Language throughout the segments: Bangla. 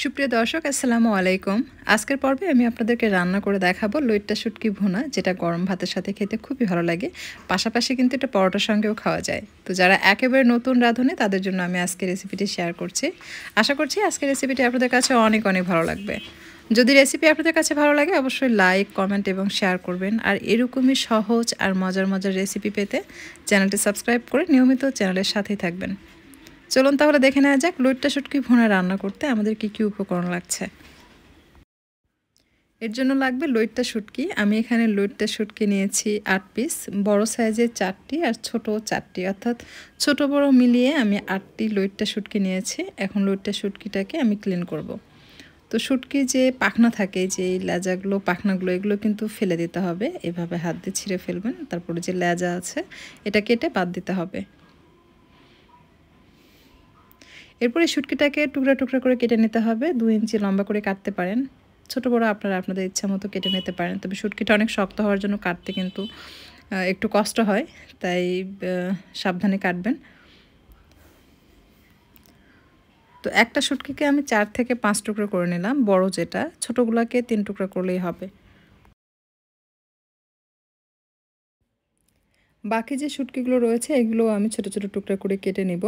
সুপ্রিয় দর্শক আসসালামু আলাইকুম আজকের পর্বে আমি আপনাদেরকে রান্না করে দেখাবো লইট্টা শুটকি ভুনা যেটা গরম ভাতের সাথে খেতে খুবই ভালো লাগে পাশাপাশি কিন্তু এটা পরোটার সঙ্গেও খাওয়া যায় তো যারা একেবারে নতুন রাঁধুনি তাদের জন্য আমি আজকে রেসিপিটি শেয়ার করছি আশা করছি আজকের রেসিপিটি আপনাদের কাছে অনেক অনেক ভালো লাগবে যদি রেসিপি আপনাদের কাছে ভালো লাগে অবশ্যই লাইক কমেন্ট এবং শেয়ার করবেন আর এরকমই সহজ আর মজার মজার রেসিপি পেতে চ্যানেলটি সাবস্ক্রাইব করে নিয়মিত চ্যানেলের সাথেই থাকবেন চলুন তাহলে দেখে নেওয়া যাক লুইটটা শুটকি ভুনা রান্না করতে আমাদের কি কি উপকরণ লাগছে এর জন্য লাগবে লুইটটা শুটকি আমি এখানে লুইটটা শুটকি নিয়েছি আট পিস বড় সাইজের চারটি আর ছোট চারটি অর্থাৎ ছোট বড় মিলিয়ে আমি আটটি লুইটটা শুটকি নিয়েছি এখন লুইটটা শুটকিটাকে আমি ক্লিন করব। তো শুটকি যে পাখনা থাকে যে লেজাগুলো পাখনাগুলো এগুলো কিন্তু ফেলে দিতে হবে এভাবে হাত দিয়ে ছিঁড়ে ফেলবেন তারপরে যে লেজা আছে এটা কেটে বাদ দিতে হবে এরপরে শুটকিটাকে টুকরা টুকরা করে কেটে নিতে হবে দু ইঞ্চি লম্বা করে কাটতে পারেন ছোট বড় আপনারা আপনাদের ইচ্ছা মতো কেটে নিতে পারেন তবে শুটকিটা অনেক শক্ত হওয়ার জন্য কাটতে কিন্তু একটু কষ্ট হয় তাই সাবধানে কাটবেন তো একটা শুটকিকে আমি চার থেকে পাঁচ টুকরো করে নিলাম বড় যেটা ছোটোগুলোকে তিন টুকরো করলেই হবে বাকি যে শুটকিগুলো রয়েছে এগুলো আমি ছোট ছোট টুকরা করে কেটে নিব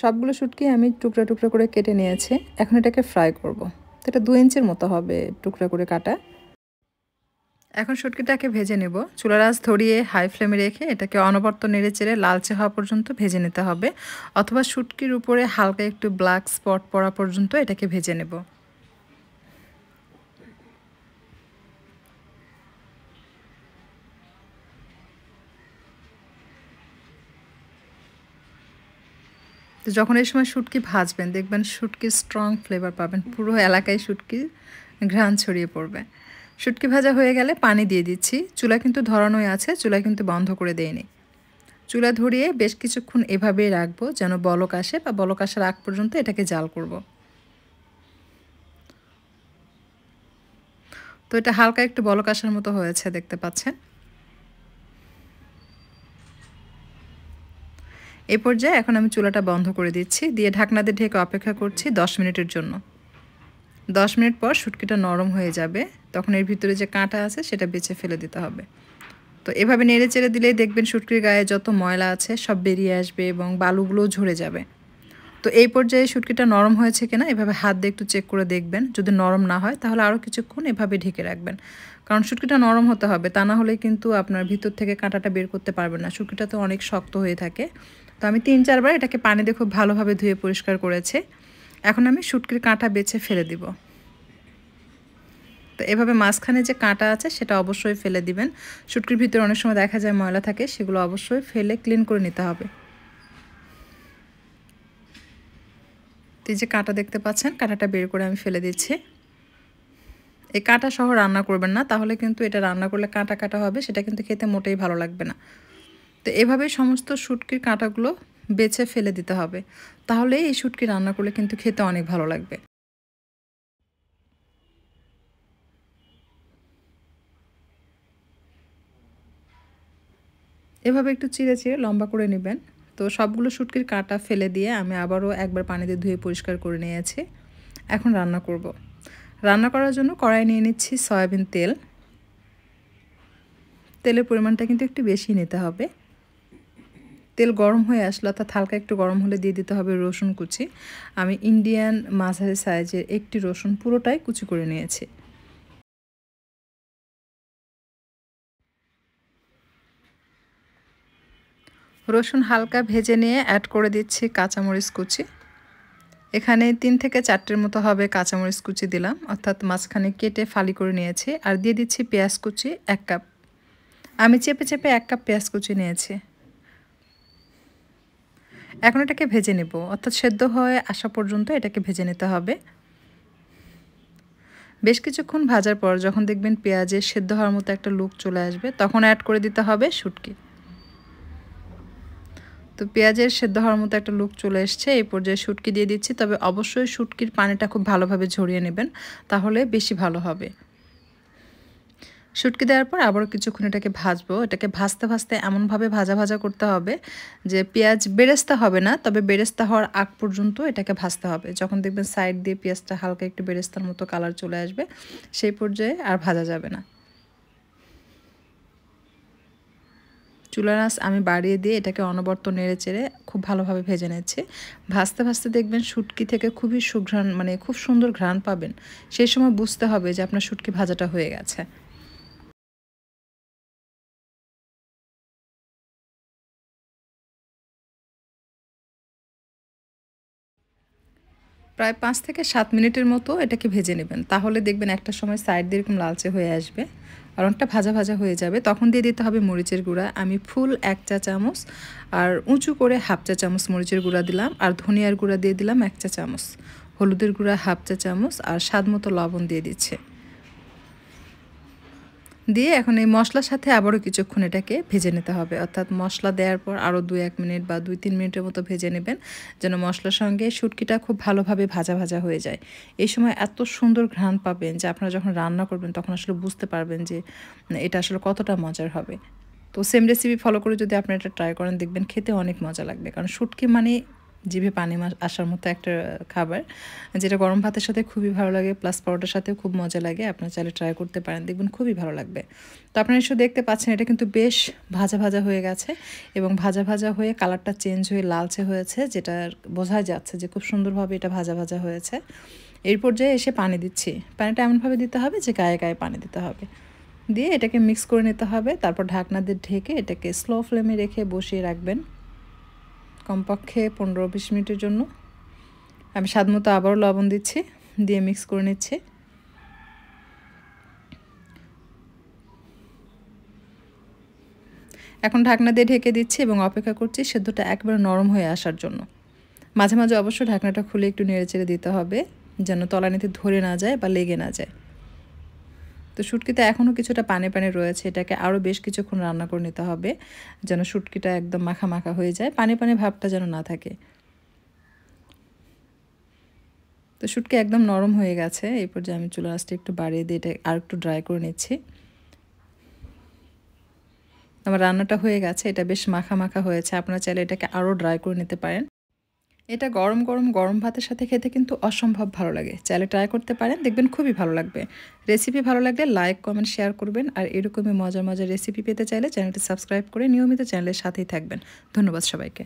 সবগুলো শুটকি আমি টুকরা টুকরা করে কেটে নিয়েছি এখন এটাকে ফ্রাই করব। এটা দু ইঞ্চির মতো হবে টুকরা করে কাটা এখন শুটকিটাকে ভেজে নেব চুলারাজ ধরিয়ে হাই ফ্লেমে রেখে এটাকে অনবর্ত নেড়ে চেড়ে লালচে হওয়া পর্যন্ত ভেজে নিতে হবে অথবা শুটকির উপরে হালকা একটু ব্ল্যাক স্পট পড়া পর্যন্ত এটাকে ভেজে নেব তো যখন এই সময় শুটকি ভাজবেন দেখবেন শুটকির স্ট্রং ফ্লেভার পাবেন পুরো এলাকায় শুটকি ঘ্রাণ ছড়িয়ে পড়বে শুটকি ভাজা হয়ে গেলে পানি দিয়ে দিচ্ছি চুলা কিন্তু ধরানোই আছে চুলা কিন্তু বন্ধ করে দেয়নি চুলা ধরিয়ে বেশ কিছুক্ষণ এভাবেই রাখবো যেন বলক আসে বা বলক আসার আগ পর্যন্ত এটাকে জাল করব। তো এটা হালকা একটু বলক আসার মতো হয়েছে দেখতে পাচ্ছেন এ পর্যায়ে এখন আমি চুলাটা বন্ধ করে দিচ্ছি দিয়ে ঢাকনাতে ঢেকে অপেক্ষা করছি 10 মিনিটের জন্য 10 মিনিট পর শুটকিটা নরম হয়ে যাবে তখন এর ভিতরে যে কাঁটা আছে সেটা বেছে ফেলে দিতে হবে তো এভাবে নেড়ে চেড়ে দিলেই দেখবেন শুটকির গায়ে যত ময়লা আছে সব বেরিয়ে আসবে এবং বালুগুলোও ঝরে যাবে তো এই পর্যায়ে শুটকিটা নরম হয়েছে কিনা এভাবে হাত দিয়ে একটু চেক করে দেখবেন যদি নরম না হয় তাহলে আরও কিছুক্ষণ এভাবে ঢেকে রাখবেন কারণ শুটকিটা নরম হতে হবে তা না হলে কিন্তু আপনার ভিতর থেকে কাঁটাটা বের করতে পারবেন না শুটকিটা তো অনেক শক্ত হয়ে থাকে তো আমি তিন চারবার এটাকে পানি দিয়ে খুব ভালোভাবে ধুয়ে পরিষ্কার করেছি এখন আমি শুটকির কাঁটা বেছে ফেলে দিব তো এভাবে মাঝখানে যে কাঁটা আছে সেটা অবশ্যই ফেলে দিবেন শুটকির ভিতরে অনেক সময় দেখা যায় ময়লা থাকে সেগুলো অবশ্যই ফেলে ক্লিন করে নিতে হবে তো যে কাঁটা দেখতে পাচ্ছেন কাঁটাটা বের করে আমি ফেলে দিচ্ছি এই কাঁটা সহ রান্না করবেন না তাহলে কিন্তু এটা রান্না করলে কাঁটা কাটা হবে সেটা কিন্তু খেতে মোটেই ভালো লাগবে না তো এভাবে সমস্ত শুটকির কাঁটাগুলো বেছে ফেলে দিতে হবে তাহলে এই শুটকি রান্না করলে কিন্তু খেতে অনেক ভালো লাগবে এভাবে একটু চিড়ে চিড়ে লম্বা করে নেবেন তো সবগুলো শুটকির কাঁটা ফেলে দিয়ে আমি আবারও একবার পানিতে ধুয়ে পরিষ্কার করে নিয়েছি এখন রান্না করব। রান্না করার জন্য কড়াই নিয়ে নিচ্ছি সয়াবিন তেল তেলের পরিমাণটা কিন্তু একটু বেশি নিতে হবে তেল গরম হয়ে আসলো অর্থাৎ হালকা একটু গরম হলে দিয়ে দিতে হবে রসুন কুচি আমি ইন্ডিয়ান মাঝারি সাইজের একটি রসুন পুরোটাই কুচি করে নিয়েছি রসুন হালকা ভেজে নিয়ে অ্যাড করে দিচ্ছি কাঁচামরিচ কুচি এখানে তিন থেকে চারটের মতো হবে কাঁচামরিচ কুচি দিলাম অর্থাৎ মাঝখানে কেটে ফালি করে নিয়েছি আর দিয়ে দিচ্ছি পেঁয়াজ কুচি এক কাপ আমি চেপে চেপে এক কাপ পেঁয়াজ কুচি নিয়েছি এখন এটাকে ভেজে নেব অর্থাৎ সেদ্ধ হয়ে আসা পর্যন্ত এটাকে ভেজে নিতে হবে বেশ কিছুক্ষণ ভাজার পর যখন দেখবেন পেঁয়াজে সেদ্ধ হওয়ার মতো একটা লুক চলে আসবে তখন অ্যাড করে দিতে হবে শুটকি তো পেঁয়াজের সেদ্ধ হওয়ার মতো একটা লুক চলে এসছে এই পর্যায়ে শুটকি দিয়ে দিচ্ছি তবে অবশ্যই শুটকির পানিটা খুব ভালোভাবে ঝরিয়ে নেবেন তাহলে বেশি ভালো হবে শুটকি দেওয়ার পর আবারও কিছুক্ষণ এটাকে ভাজবো এটাকে ভাজতে ভাজতে এমনভাবে ভাজা ভাজা করতে হবে যে পেঁয়াজ বেরেস্তা হবে না তবে বেরেস্তা হওয়ার আগ পর্যন্ত এটাকে ভাজতে হবে যখন দেখবেন সাইড দিয়ে পেঁয়াজটা হালকা একটু বেরেস্তার মতো কালার চলে আসবে সেই পর্যায়ে আর ভাজা যাবে না চুলা আঁচ আমি বাড়িয়ে দিয়ে এটাকে অনবর্ত নেড়ে চেড়ে খুব ভালোভাবে ভেজে নিচ্ছি ভাজতে ভাজতে দেখবেন শুটকি থেকে খুবই সুঘ্রাণ মানে খুব সুন্দর ঘ্রাণ পাবেন সেই সময় বুঝতে হবে যে আপনার শুটকি ভাজাটা হয়ে গেছে প্রায় পাঁচ থেকে সাত মিনিটের মতো এটাকে ভেজে নেবেন তাহলে দেখবেন একটা সময় সাইড দিয়ে এরকম লালচে হয়ে আসবে আর অনেকটা ভাজা ভাজা হয়ে যাবে তখন দিয়ে দিতে হবে মরিচের গুঁড়া আমি ফুল এক চা চামচ আর উঁচু করে হাফ চা চামচ মরিচের গুঁড়া দিলাম আর ধনিয়ার গুঁড়া দিয়ে দিলাম এক চা চামচ হলুদের গুঁড়া হাফ চা চামচ আর স্বাদ মতো লবণ দিয়ে দিচ্ছে দিয়ে এখন এই মশলার সাথে আবারও কিছুক্ষণ এটাকে ভেজে নিতে হবে অর্থাৎ মশলা দেওয়ার পর আরও দু এক মিনিট বা দুই তিন মিনিটের মতো ভেজে নেবেন যেন মশলার সঙ্গে সুটকিটা খুব ভালোভাবে ভাজা ভাজা হয়ে যায় এই সময় এত সুন্দর ঘ্রাণ পাবেন যে আপনারা যখন রান্না করবেন তখন আসলে বুঝতে পারবেন যে এটা আসলে কতটা মজার হবে তো সেম রেসিপি ফলো করে যদি আপনারা এটা ট্রাই করেন দেখবেন খেতে অনেক মজা লাগবে কারণ সুটকি মানে জিভে পানি আসার মতো একটা খাবার যেটা গরম ভাতের সাথে খুবই ভালো লাগে প্লাস পরোটার সাথেও খুব মজা লাগে আপনারা চাইলে ট্রাই করতে পারেন দেখবেন খুবই ভালো লাগবে তো আপনারা এসে দেখতে পাচ্ছেন এটা কিন্তু বেশ ভাজা ভাজা হয়ে গেছে এবং ভাজা ভাজা হয়ে কালারটা চেঞ্জ হয়ে লালচে হয়েছে যেটা বোঝা যাচ্ছে যে খুব সুন্দরভাবে এটা ভাজা ভাজা হয়েছে এর পর্যায়ে এসে পানি দিচ্ছি পানিটা এমনভাবে দিতে হবে যে গায়ে গায়ে পানি দিতে হবে দিয়ে এটাকে মিক্স করে নিতে হবে তারপর ঢাকনা দিয়ে ঢেকে এটাকে স্লো ফ্লেমে রেখে বসিয়ে রাখবেন কমপক্ষে পনেরো বিশ মিনিটের জন্য আমি স্বাদ মতো আবারও লবণ দিচ্ছি দিয়ে মিক্স করে নিচ্ছি এখন ঢাকনা দিয়ে ঢেকে দিচ্ছি এবং অপেক্ষা করছি সেদ্ধটা একবারে নরম হয়ে আসার জন্য মাঝে মাঝে অবশ্য ঢাকনাটা খুলে একটু নেড়ে চেড়ে দিতে হবে যেন তলানিতে ধরে না যায় বা লেগে না যায় তো শুটকিতে এখনও কিছুটা পানে পানে রয়েছে এটাকে আরও বেশ কিছুক্ষণ রান্না করে নিতে হবে যেন শুটকিটা একদম মাখা মাখা হয়ে যায় পানে পানে ভাবটা যেন না থাকে তো শুটকি একদম নরম হয়ে গেছে এই পর্যায়ে আমি চুলা আসতে একটু বাড়িয়ে দিয়ে এটা আর একটু ড্রাই করে নিচ্ছি আমার রান্নাটা হয়ে গেছে এটা বেশ মাখা মাখা হয়েছে আপনারা চাইলে এটাকে আরও ড্রাই করে নিতে পারেন এটা গরম গরম গরম ভাতের সাথে খেতে কিন্তু অসম্ভব ভালো লাগে চাইলে ট্রাই করতে পারেন দেখবেন খুবই ভালো লাগবে রেসিপি ভালো লাগলে লাইক কমেন্ট শেয়ার করবেন আর এরকমই মজার মজার রেসিপি পেতে চাইলে চ্যানেলটি সাবস্ক্রাইব করে নিয়মিত চ্যানেলের সাথেই থাকবেন ধন্যবাদ সবাইকে